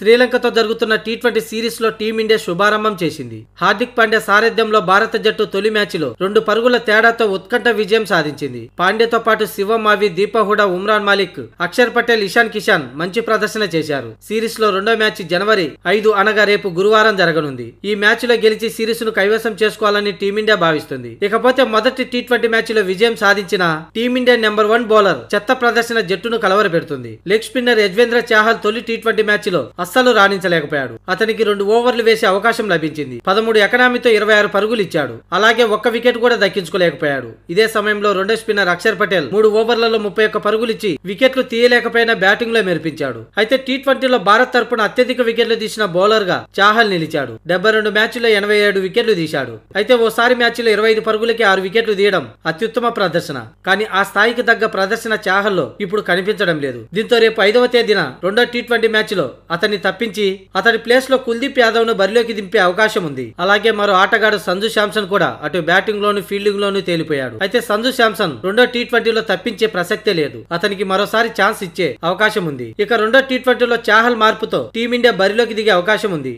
శ్రీలంకతో జరుగుతున్న T twenty series లో టీమిండియా శుభారంభం చేసింది హార్దిక్ పాండ్యా సారథ్యంలో భారత జట్టు తొలి మ్యాచ్లో రెండు పరుగుల తేడాతో ఉత్కంఠ విజయం సాధించింది పాండ్యతో పాటు శివ మావి దీపహుడా ఉమ్రాన్ మాలిక్ అక్షర్ పటేల్ ఇషాన్ కిషాన్ మంచి ప్రదర్శన చేశారు సిరీస్ లో రెండో మ్యాచ్ జనవరి ఐదు అనగా రేపు గురువారం జరగనుంది ఈ మ్యాచ్ లో గెలిచి సిరీస్ ను కైవసం చేసుకోవాలని టీమిండియా భావిస్తుంది ఇకపోతే మొదటి టీ ట్వంటీ మ్యాచ్ లో విజయం సాధించిన టీమిండియా నెంబర్ వన్ బౌలర్ చెత్త ప్రదర్శన జట్టును కలవరపెడుతుంది లెగ్ స్పిన్నర్ యజ్వేంద్ర చాహల్ తొలి టీ ట్వంటీ మ్యాచ్ లో అస్సలు రాణించలేకపోయాడు అతనికి రెండు ఓవర్లు వేసే అవకాశం లభించింది పదమూడు ఎకనామీతో ఇరవై ఆరు పరుగులు ఇచ్చాడు అలాగే ఒక్క వికెట్ కూడా దక్కించుకోలేకపోయాడు ఇదే సమయంలో రెండో స్పిన్నర్ అక్షర్ పటేల్ మూడు ఓవర్లలో ముప్పై ఒక్క పరుగులు ఇచ్చి వికెట్లు తీయలేకపోయినా బ్యాటింగ్ లో మెరిపించాడు అయితే టీ ట్వంటీలో భారత్ తరపున అత్యధిక వికెట్లు తీసిన బౌలర్ గా చాహల్ నిలిచాడు డెబ్బై రెండు మ్యాచ్లో ఎనభై ఏడు వికెట్లు తీశాడు అయితే ఓసారి మ్యాచ్లో ఇరవై ఐదు పరుగులకి ఆరు వికెట్లు తీయడం అత్యుత్తమ ప్రదర్శన కానీ ఆ స్థాయికి తగ్గ ప్రదర్శన చాహల్లో ఇప్పుడు కనిపించడం లేదు దీంతో రేపు ఐదవ తేదీన రెండో టీ ట్వంటీ మ్యాచ్లో అతని అతన్ని తప్పించి అతడి ప్లేస్లో కుల్దీప్ యాదవ్ ను బరిలోకి దింపే అవకాశం ఉంది అలాగే మరో ఆటగాడు సంజు శాంసన్ కూడా అటు బ్యాటింగ్ లోను ఫీల్డింగ్ లోను తేలిపోయాడు అయితే సంజు శాంసన్ రెండో టీ ట్వంటీలో తప్పించే ప్రసక్తే లేదు అతనికి మరోసారి ఛాన్స్ ఇచ్చే అవకాశం ఉంది ఇక రెండో టీ ట్వంటీలో చాహల్ మార్పుతో టీమిండియా బరిలోకి దిగే అవకాశం ఉంది